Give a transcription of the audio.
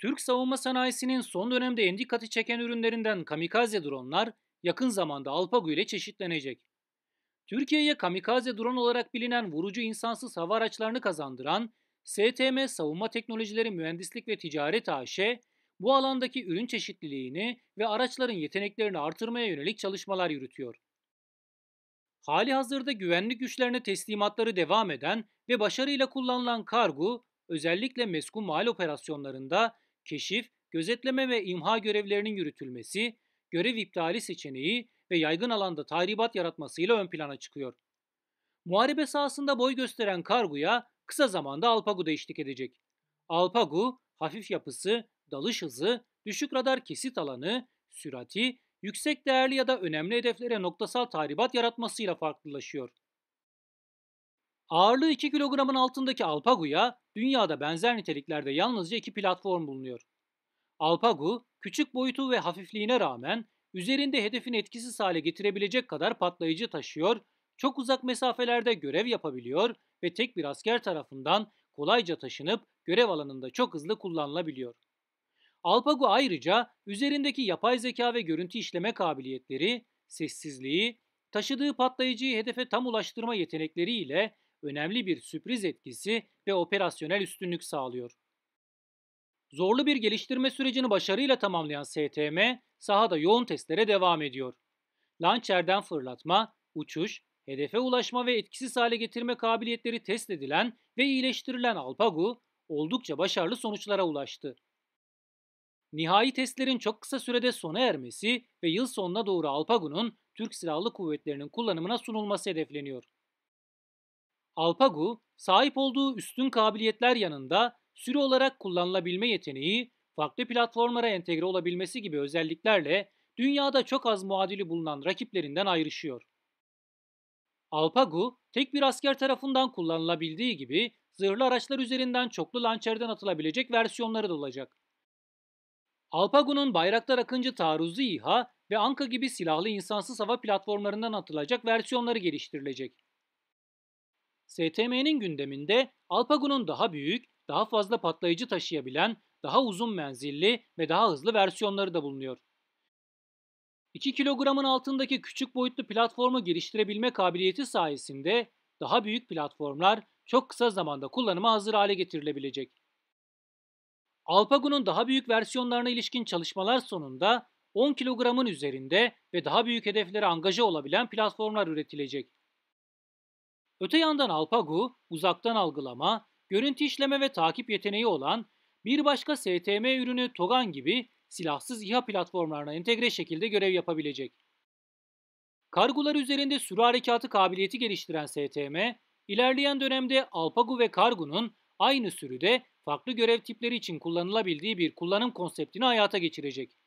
Türk savunma sanayisinin son dönemde en dikkati çeken ürünlerinden kamikaze dronlar yakın zamanda Alpago ile çeşitlenecek. Türkiye'ye kamikaze drone olarak bilinen vurucu insansız hava araçlarını kazandıran STM Savunma Teknolojileri Mühendislik ve Ticaret AŞ, bu alandaki ürün çeşitliliğini ve araçların yeteneklerini artırmaya yönelik çalışmalar yürütüyor. Hali hazırda güvenlik güçlerine teslimatları devam eden ve başarıyla kullanılan kargu, özellikle meskun mal operasyonlarında keşif, gözetleme ve imha görevlerinin yürütülmesi, görev iptali seçeneği ve yaygın alanda tahribat yaratmasıyla ön plana çıkıyor. Muharebe sahasında boy gösteren karguya kısa zamanda Alpagu da eşlik edecek. Alpagu, hafif yapısı, dalış hızı, düşük radar kesit alanı, sürati, yüksek değerli ya da önemli hedeflere noktasal tahribat yaratmasıyla farklılaşıyor. Ağırlığı 2 kilogramın altındaki Alpagu'ya dünyada benzer niteliklerde yalnızca iki platform bulunuyor. Alpagu, küçük boyutu ve hafifliğine rağmen üzerinde hedefin etkisiz hale getirebilecek kadar patlayıcı taşıyor, çok uzak mesafelerde görev yapabiliyor ve tek bir asker tarafından kolayca taşınıp görev alanında çok hızlı kullanılabiliyor. Alpagu ayrıca üzerindeki yapay zeka ve görüntü işleme kabiliyetleri, sessizliği, taşıdığı patlayıcıyı hedefe tam ulaştırma yetenekleriyle önemli bir sürpriz etkisi ve operasyonel üstünlük sağlıyor. Zorlu bir geliştirme sürecini başarıyla tamamlayan STM, sahada yoğun testlere devam ediyor. Launcher'den fırlatma, uçuş, hedefe ulaşma ve etkisiz hale getirme kabiliyetleri test edilen ve iyileştirilen Alpagu, oldukça başarılı sonuçlara ulaştı. Nihai testlerin çok kısa sürede sona ermesi ve yıl sonuna doğru Alpagu'nun Türk Silahlı Kuvvetleri'nin kullanımına sunulması hedefleniyor. Alpagu sahip olduğu üstün kabiliyetler yanında sürü olarak kullanılabilme yeteneği, farklı platformlara entegre olabilmesi gibi özelliklerle dünyada çok az muadili bulunan rakiplerinden ayrışıyor. Alpagu, tek bir asker tarafından kullanılabildiği gibi zırhlı araçlar üzerinden çoklu lançerden atılabilecek versiyonları da olacak. Alpagu'nun Bayraktar Akıncı taarruzu İHA ve Anka gibi silahlı insansız hava platformlarından atılacak versiyonları geliştirilecek. STM'nin gündeminde Alpago'nun daha büyük, daha fazla patlayıcı taşıyabilen, daha uzun menzilli ve daha hızlı versiyonları da bulunuyor. 2 kilogramın altındaki küçük boyutlu platformu geliştirebilme kabiliyeti sayesinde daha büyük platformlar çok kısa zamanda kullanıma hazır hale getirilebilecek. Alpago'nun daha büyük versiyonlarına ilişkin çalışmalar sonunda 10 kilogramın üzerinde ve daha büyük hedeflere angaja olabilen platformlar üretilecek. Öte yandan Alpagu, uzaktan algılama, görüntü işleme ve takip yeteneği olan bir başka STM ürünü Togan gibi silahsız İHA platformlarına entegre şekilde görev yapabilecek. Kargolar üzerinde sürü harekatı kabiliyeti geliştiren STM, ilerleyen dönemde Alpagu ve Kargu'nun aynı sürüde farklı görev tipleri için kullanılabildiği bir kullanım konseptini hayata geçirecek.